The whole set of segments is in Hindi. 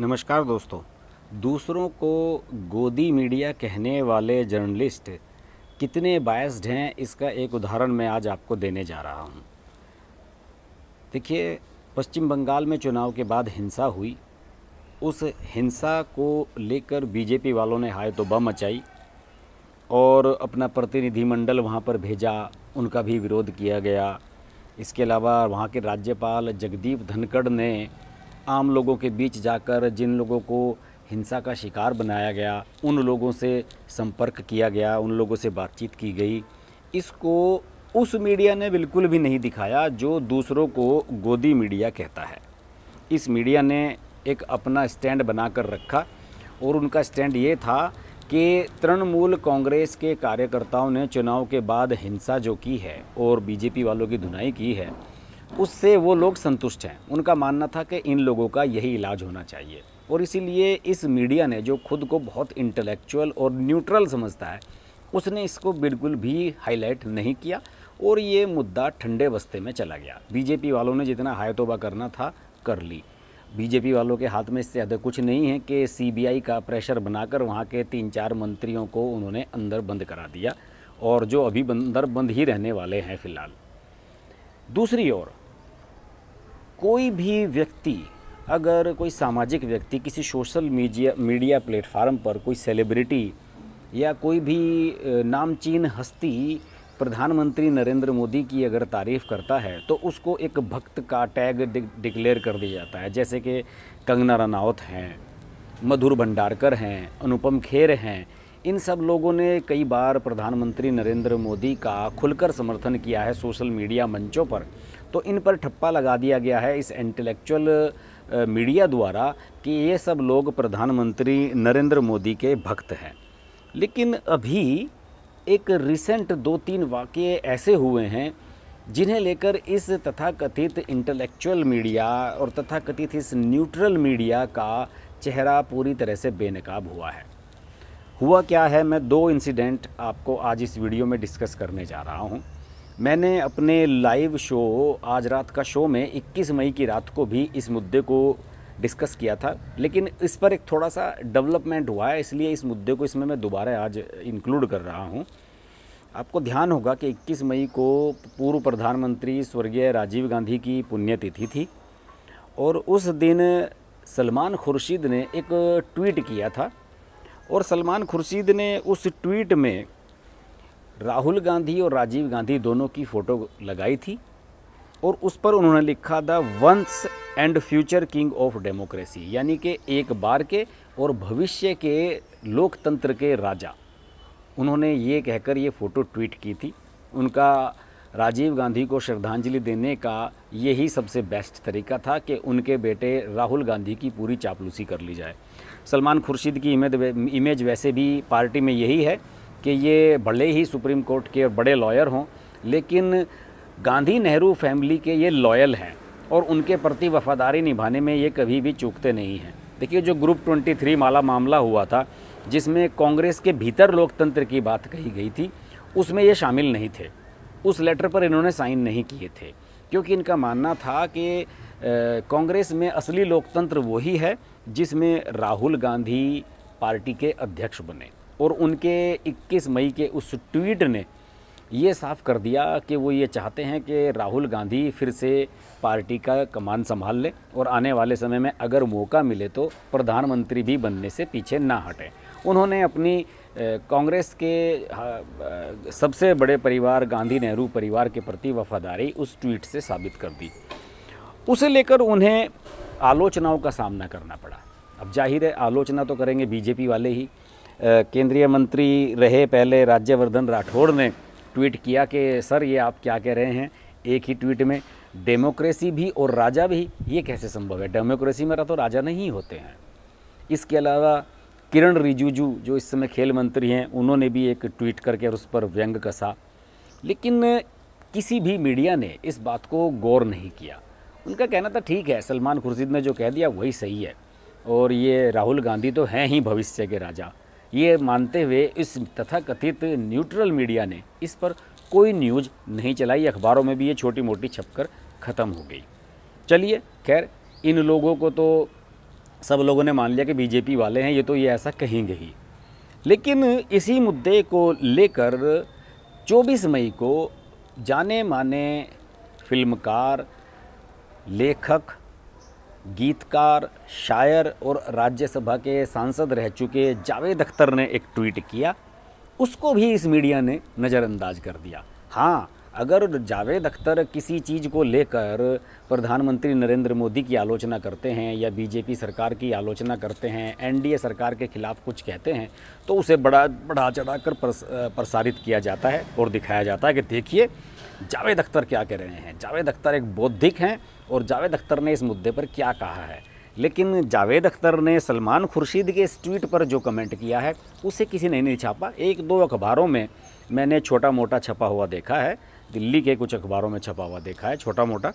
नमस्कार दोस्तों दूसरों को गोदी मीडिया कहने वाले जर्नलिस्ट कितने बायस्ड हैं इसका एक उदाहरण मैं आज आपको देने जा रहा हूं। देखिए पश्चिम बंगाल में चुनाव के बाद हिंसा हुई उस हिंसा को लेकर बीजेपी वालों ने हाय तो बम मचाई और अपना प्रतिनिधिमंडल वहां पर भेजा उनका भी विरोध किया गया इसके अलावा वहाँ के राज्यपाल जगदीप धनखड़ ने आम लोगों के बीच जाकर जिन लोगों को हिंसा का शिकार बनाया गया उन लोगों से संपर्क किया गया उन लोगों से बातचीत की गई इसको उस मीडिया ने बिल्कुल भी नहीं दिखाया जो दूसरों को गोदी मीडिया कहता है इस मीडिया ने एक अपना स्टैंड बनाकर रखा और उनका स्टैंड ये था कि तृणमूल कांग्रेस के कार्यकर्ताओं ने चुनाव के बाद हिंसा जो की है और बीजेपी वालों की धुनाई की है उससे वो लोग संतुष्ट हैं उनका मानना था कि इन लोगों का यही इलाज होना चाहिए और इसीलिए इस मीडिया ने जो खुद को बहुत इंटेलेक्चुअल और न्यूट्रल समझता है उसने इसको बिल्कुल भी हाईलाइट नहीं किया और ये मुद्दा ठंडे बस्ते में चला गया बीजेपी वालों ने जितना हाय तोबा करना था कर ली बीजेपी वालों के हाथ में इससे ज़्यादा कुछ नहीं है कि सीबीआई का प्रेशर बनाकर वहाँ के तीन चार मंत्रियों को उन्होंने अंदर बंद करा दिया और जो अभी अंदर बंद ही रहने वाले हैं फिलहाल दूसरी ओर कोई भी व्यक्ति अगर कोई सामाजिक व्यक्ति किसी सोशल मीडिया मीडिया प्लेटफार्म पर कोई सेलिब्रिटी या कोई भी नामचीन हस्ती प्रधानमंत्री नरेंद्र मोदी की अगर तारीफ़ करता है तो उसको एक भक्त का टैग डिक्लेयर कर दिया जाता है जैसे कि कंगना रनावत हैं मधुर भंडारकर हैं अनुपम खेर हैं इन सब लोगों ने कई बार प्रधानमंत्री नरेंद्र मोदी का खुलकर समर्थन किया है सोशल मीडिया मंचों पर तो इन पर ठप्पा लगा दिया गया है इस इंटेलेक्चुअल मीडिया द्वारा कि ये सब लोग प्रधानमंत्री नरेंद्र मोदी के भक्त हैं लेकिन अभी एक रिसेंट दो तीन वाक्य ऐसे हुए हैं जिन्हें लेकर इस तथाकथित इंटेलेक्चुअल मीडिया और तथाकथित इस न्यूट्रल मीडिया का चेहरा पूरी तरह से बेनकाब हुआ है हुआ क्या है मैं दो इंसिडेंट आपको आज इस वीडियो में डिस्कस करने जा रहा हूँ मैंने अपने लाइव शो आज रात का शो में 21 मई की रात को भी इस मुद्दे को डिस्कस किया था लेकिन इस पर एक थोड़ा सा डेवलपमेंट हुआ है इसलिए इस मुद्दे को इसमें मैं दोबारा आज इंक्लूड कर रहा हूँ आपको ध्यान होगा कि 21 मई को पूर्व प्रधानमंत्री स्वर्गीय राजीव गांधी की पुण्यतिथि थी और उस दिन सलमान खुर्शीद ने एक ट्वीट किया था और सलमान खुर्शीद ने उस ट्वीट में राहुल गांधी और राजीव गांधी दोनों की फ़ोटो लगाई थी और उस पर उन्होंने लिखा the once and future king of democracy यानी कि एक बार के और भविष्य के लोकतंत्र के राजा उन्होंने ये कहकर ये फ़ोटो ट्वीट की थी उनका राजीव गांधी को श्रद्धांजलि देने का यही सबसे बेस्ट तरीका था कि उनके बेटे राहुल गांधी की पूरी चापलूसी कर ली जाए सलमान खुर्शीद की इमेज इमेज वैसे भी पार्टी में यही है कि ये भले ही सुप्रीम कोर्ट के बड़े लॉयर हों लेकिन गांधी नेहरू फैमिली के ये लॉयल हैं और उनके प्रति वफादारी निभाने में ये कभी भी चूकते नहीं हैं देखिए जो ग्रुप 23 माला मामला हुआ था जिसमें कांग्रेस के भीतर लोकतंत्र की बात कही गई थी उसमें ये शामिल नहीं थे उस लेटर पर इन्होंने साइन नहीं किए थे क्योंकि इनका मानना था कि कांग्रेस में असली लोकतंत्र वही है जिसमें राहुल गांधी पार्टी के अध्यक्ष बने और उनके 21 मई के उस ट्वीट ने ये साफ कर दिया कि वो ये चाहते हैं कि राहुल गांधी फिर से पार्टी का कमान संभाल ले और आने वाले समय में अगर मौका मिले तो प्रधानमंत्री भी बनने से पीछे ना हटें उन्होंने अपनी कांग्रेस के सबसे बड़े परिवार गांधी नेहरू परिवार के प्रति वफादारी उस ट्वीट से साबित कर दी उसे लेकर उन्हें आलोचनाओं का सामना करना पड़ा अब जाहिर है आलोचना तो करेंगे बीजेपी वाले ही केंद्रीय मंत्री रहे पहले राज्यवर्धन राठौड़ ने ट्वीट किया कि सर ये आप क्या कह रहे हैं एक ही ट्वीट में डेमोक्रेसी भी और राजा भी ये कैसे संभव है डेमोक्रेसी में तो राजा नहीं होते हैं इसके अलावा किरण रिजिजू जो इस समय खेल मंत्री हैं उन्होंने भी एक ट्वीट करके और उस पर व्यंग कसा लेकिन किसी भी मीडिया ने इस बात को गौर नहीं किया उनका कहना था ठीक है सलमान खुर्शीद ने जो कह दिया वही सही है और ये राहुल गांधी तो हैं ही भविष्य के राजा ये मानते हुए इस तथाकथित न्यूट्रल मीडिया ने इस पर कोई न्यूज नहीं चलाई अखबारों में भी ये छोटी मोटी छपकर ख़त्म हो गई चलिए खैर इन लोगों को तो सब लोगों ने मान लिया कि बीजेपी वाले हैं ये तो ये ऐसा कहेंगे ही लेकिन इसी मुद्दे को लेकर 24 मई को जाने माने फिल्मकार लेखक गीतकार शायर और राज्यसभा के सांसद रह चुके जावेद अख्तर ने एक ट्वीट किया उसको भी इस मीडिया ने नज़रअंदाज कर दिया हाँ अगर जावेद अख्तर किसी चीज़ को लेकर प्रधानमंत्री नरेंद्र मोदी की आलोचना करते हैं या बीजेपी सरकार की आलोचना करते हैं एनडीए सरकार के खिलाफ कुछ कहते हैं तो उसे बड़ा बढ़ा चढ़ा कर प्रसारित किया जाता है और दिखाया जाता है कि देखिए जावेद अख्तर क्या कह रहे हैं जावेद अख्तर एक बौद्धिक हैं और जावेद अख्तर ने इस मुद्दे पर क्या कहा है लेकिन जावेद अख्तर ने सलमान खुर्शीद के इस ट्वीट पर जो कमेंट किया है उसे किसी ने नहीं छापा एक दो अखबारों में मैंने छोटा मोटा छपा हुआ देखा है दिल्ली के कुछ अखबारों में छपा हुआ देखा है छोटा मोटा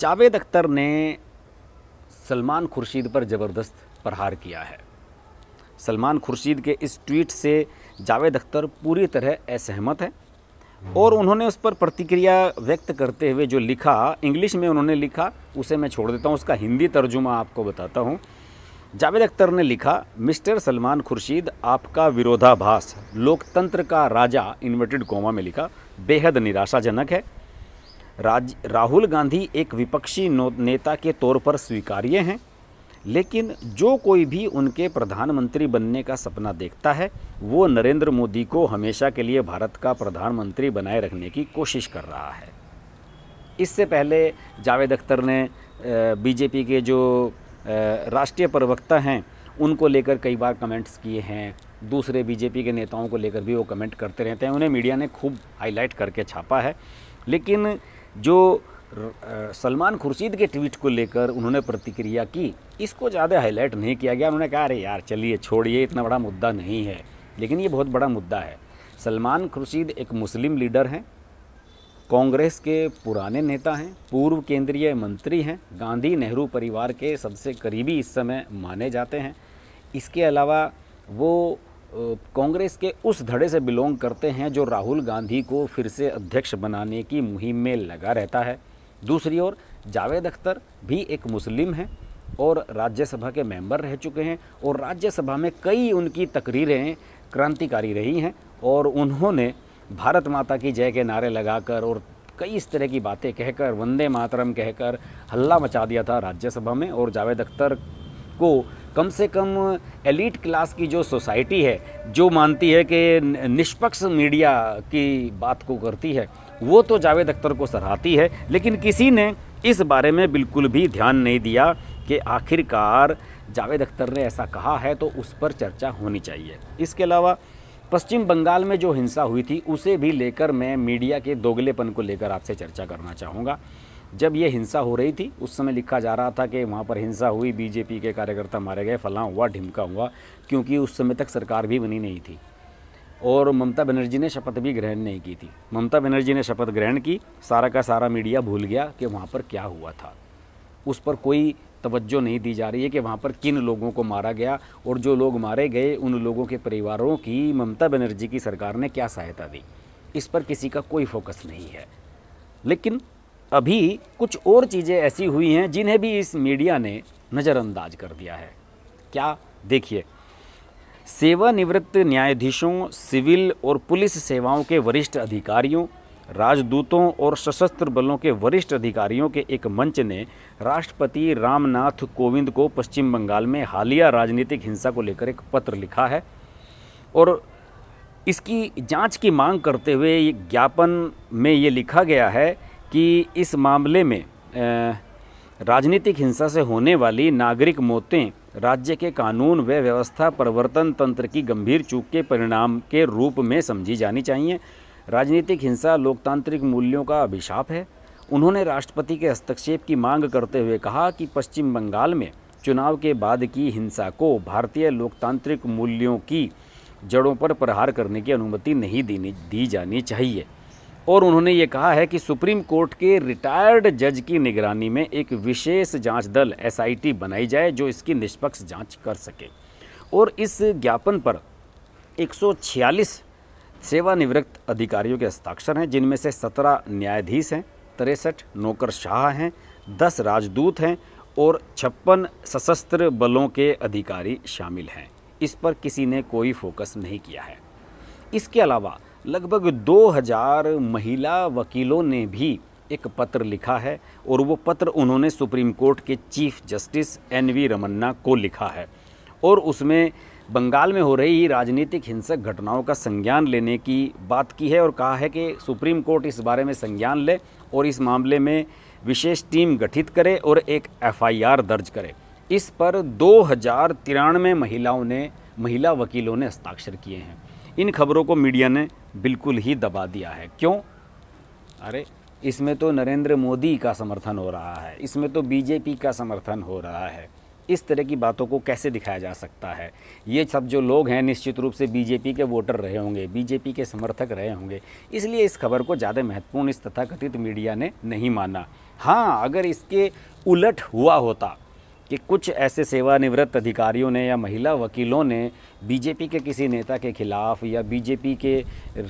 जावेद अख्तर ने सलमान खुर्शीद पर ज़बरदस्त प्रहार किया है सलमान खुर्शीद के इस ट्वीट से जावेद अख्तर पूरी तरह असहमत है और उन्होंने उस पर प्रतिक्रिया व्यक्त करते हुए जो लिखा इंग्लिश में उन्होंने लिखा उसे मैं छोड़ देता हूँ उसका हिंदी तर्जुमा आपको बताता हूँ जावेद अख्तर ने लिखा मिस्टर सलमान खुर्शीद आपका विरोधाभास लोकतंत्र का राजा इन्वर्टेड कोमा में लिखा बेहद निराशाजनक है राज राहुल गांधी एक विपक्षी नेता के तौर पर स्वीकार्य हैं लेकिन जो कोई भी उनके प्रधानमंत्री बनने का सपना देखता है वो नरेंद्र मोदी को हमेशा के लिए भारत का प्रधानमंत्री बनाए रखने की कोशिश कर रहा है इससे पहले जावेद अख्तर ने बीजेपी के जो राष्ट्रीय प्रवक्ता हैं उनको लेकर कई बार कमेंट्स किए हैं दूसरे बीजेपी के नेताओं को लेकर भी वो कमेंट करते रहते हैं उन्हें मीडिया ने खूब हाईलाइट करके छापा है लेकिन जो सलमान खुर्शीद के ट्वीट को लेकर उन्होंने प्रतिक्रिया की इसको ज़्यादा हाईलाइट नहीं किया गया उन्होंने कहा अरे यार चलिए छोड़िए इतना बड़ा मुद्दा नहीं है लेकिन ये बहुत बड़ा मुद्दा है सलमान खुर्शीद एक मुस्लिम लीडर हैं कांग्रेस के पुराने नेता हैं पूर्व केंद्रीय मंत्री हैं गांधी नेहरू परिवार के सबसे करीबी इस समय माने जाते हैं इसके अलावा वो कांग्रेस के उस धड़े से बिलोंग करते हैं जो राहुल गांधी को फिर से अध्यक्ष बनाने की मुहिम में लगा रहता है दूसरी ओर जावेद अख्तर भी एक मुस्लिम हैं और राज्यसभा के मेंबर रह चुके हैं और राज्यसभा में कई उनकी तकरीरें क्रांतिकारी रही हैं और उन्होंने भारत माता की जय के नारे लगाकर और कई इस तरह की बातें कहकर वंदे मातरम कहकर हल्ला मचा दिया था राज्यसभा में और जावेद अख्तर को कम से कम एलिट क्लास की जो सोसाइटी है जो मानती है कि निष्पक्ष मीडिया की बात को करती है वो तो जावेद अख्तर को सराहती है लेकिन किसी ने इस बारे में बिल्कुल भी ध्यान नहीं दिया कि आखिरकार जावेद अख्तर ने ऐसा कहा है तो उस पर चर्चा होनी चाहिए इसके अलावा पश्चिम बंगाल में जो हिंसा हुई थी उसे भी लेकर मैं मीडिया के दोगलेपन को लेकर आपसे चर्चा करना चाहूँगा जब ये हिंसा हो रही थी उस समय लिखा जा रहा था कि वहाँ पर हिंसा हुई बीजेपी के कार्यकर्ता मारे गए फलां हुआ ढिमका हुआ क्योंकि उस समय तक सरकार भी बनी नहीं थी और ममता बनर्जी ने शपथ भी ग्रहण नहीं की थी ममता बनर्जी ने शपथ ग्रहण की सारा का सारा मीडिया भूल गया कि वहाँ पर क्या हुआ था उस पर कोई तवज्जो नहीं दी जा रही है कि वहाँ पर किन लोगों को मारा गया और जो लोग मारे गए उन लोगों के परिवारों की ममता बनर्जी की सरकार ने क्या सहायता दी इस पर किसी का कोई फोकस नहीं है लेकिन अभी कुछ और चीज़ें ऐसी हुई हैं जिन्हें भी इस मीडिया ने नज़रअंदाज कर दिया है क्या देखिए सेवानिवृत्त न्यायाधीशों सिविल और पुलिस सेवाओं के वरिष्ठ अधिकारियों राजदूतों और सशस्त्र बलों के वरिष्ठ अधिकारियों के एक मंच ने राष्ट्रपति रामनाथ कोविंद को पश्चिम बंगाल में हालिया राजनीतिक हिंसा को लेकर एक पत्र लिखा है और इसकी जांच की मांग करते हुए ये ज्ञापन में ये लिखा गया है कि इस मामले में राजनीतिक हिंसा से होने वाली नागरिक मौतें राज्य के कानून व व्यवस्था प्रवर्तन तंत्र की गंभीर चूक के परिणाम के रूप में समझी जानी चाहिए राजनीतिक हिंसा लोकतांत्रिक मूल्यों का अभिशाप है उन्होंने राष्ट्रपति के हस्तक्षेप की मांग करते हुए कहा कि पश्चिम बंगाल में चुनाव के बाद की हिंसा को भारतीय लोकतांत्रिक मूल्यों की जड़ों पर प्रहार करने की अनुमति नहीं देनी दी जानी चाहिए और उन्होंने ये कहा है कि सुप्रीम कोर्ट के रिटायर्ड जज की निगरानी में एक विशेष जांच दल एसआईटी बनाई जाए जो इसकी निष्पक्ष जांच कर सके और इस ज्ञापन पर 146 सेवानिवृत्त अधिकारियों के हस्ताक्षर हैं जिनमें से 17 न्यायाधीश हैं तिरसठ नौकर शाह हैं दस राजदूत हैं और छप्पन सशस्त्र बलों के अधिकारी शामिल हैं इस पर किसी ने कोई फोकस नहीं किया है इसके अलावा लगभग 2000 महिला वकीलों ने भी एक पत्र लिखा है और वो पत्र उन्होंने सुप्रीम कोर्ट के chief justice N V Ramana को लिखा है और उसमें बंगाल में हो रही राजनीतिक हिंसक घटनाओं का संज्ञान लेने की बात की है और कहा है कि सुप्रीम कोर्ट इस बारे में संज्ञान ले और इस मामले में विशेष टीम गठित करे और एक एफआईआर दर्ज करे इस पर दो महिलाओं ने महिला वकीलों ने हस्ताक्षर किए हैं इन खबरों को मीडिया ने बिल्कुल ही दबा दिया है क्यों अरे इसमें तो नरेंद्र मोदी का समर्थन हो रहा है इसमें तो बीजेपी का समर्थन हो रहा है इस तरह की बातों को कैसे दिखाया जा सकता है ये सब जो लोग हैं निश्चित रूप से बीजेपी के वोटर रहे होंगे बीजेपी के समर्थक रहे होंगे इसलिए इस खबर को ज़्यादा महत्वपूर्ण इस तथाकथित मीडिया ने नहीं माना हाँ अगर इसके उलट हुआ होता कि कुछ ऐसे सेवानिवृत्त अधिकारियों ने या महिला वकीलों ने बीजेपी के किसी नेता के खिलाफ या बीजेपी के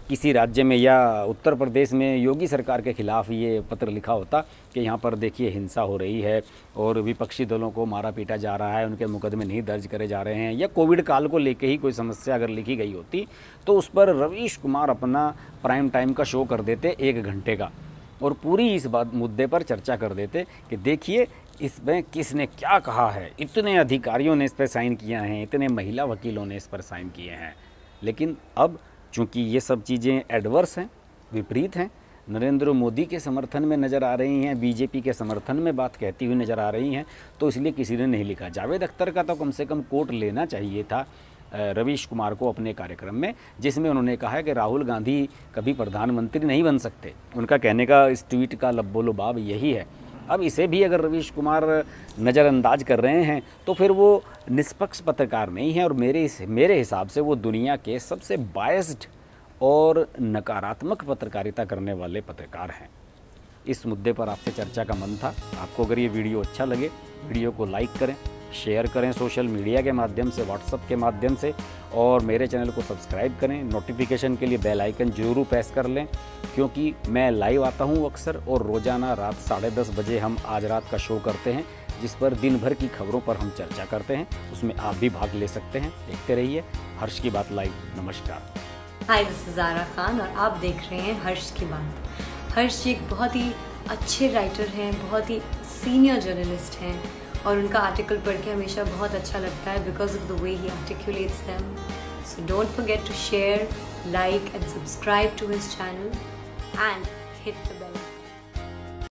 किसी राज्य में या उत्तर प्रदेश में योगी सरकार के खिलाफ ये पत्र लिखा होता कि यहाँ पर देखिए हिंसा हो रही है और विपक्षी दलों को मारा पीटा जा रहा है उनके मुकदमे नहीं दर्ज करे जा रहे हैं या कोविड काल को लेकर ही कोई समस्या अगर लिखी गई होती तो उस पर रवीश कुमार अपना प्राइम टाइम का शो कर देते एक घंटे का और पूरी इस बात मुद्दे पर चर्चा कर देते कि देखिए इसमें किसने क्या कहा है इतने अधिकारियों ने इस पर साइन किया है इतने महिला वकीलों ने इस पर साइन किए हैं लेकिन अब चूंकि ये सब चीज़ें एडवर्स हैं विपरीत हैं नरेंद्र मोदी के समर्थन में नज़र आ रही हैं बीजेपी के समर्थन में बात कहती हुई नज़र आ रही हैं तो इसलिए किसी ने नहीं लिखा जावेद अख्तर का तो कम से कम कोर्ट लेना चाहिए था रवीश कुमार को अपने कार्यक्रम में जिसमें उन्होंने कहा है कि राहुल गांधी कभी प्रधानमंत्री नहीं बन सकते उनका कहने का इस ट्वीट का लब्बोलोबाब यही है अब इसे भी अगर रवीश कुमार नज़रअंदाज कर रहे हैं तो फिर वो निष्पक्ष पत्रकार नहीं है और मेरे मेरे हिसाब से वो दुनिया के सबसे बायस्ड और नकारात्मक पत्रकारिता करने वाले पत्रकार हैं इस मुद्दे पर आपसे चर्चा का मन था आपको अगर ये वीडियो अच्छा लगे वीडियो को लाइक करें शेयर करें सोशल मीडिया के माध्यम से व्हाट्सअप के माध्यम से और मेरे चैनल को सब्सक्राइब करें नोटिफिकेशन के लिए बेल आइकन जरूर प्रेस कर लें क्योंकि मैं लाइव आता हूं अक्सर और रोज़ाना रात साढ़े दस बजे हम आज रात का शो करते हैं जिस पर दिन भर की खबरों पर हम चर्चा करते हैं उसमें आप भी भाग ले सकते हैं देखते रहिए हर्ष की बात लाइव नमस्कार हाय दिस खान और आप देख रहे हैं हर्ष की बात हर्ष जी एक बहुत ही अच्छे राइटर हैं बहुत ही सीनियर जर्नलिस्ट हैं और उनका आर्टिकल पढ़ के हमेशा बहुत अच्छा लगता है because of the way he articulates them so don't forget to share like and subscribe to his channel and hit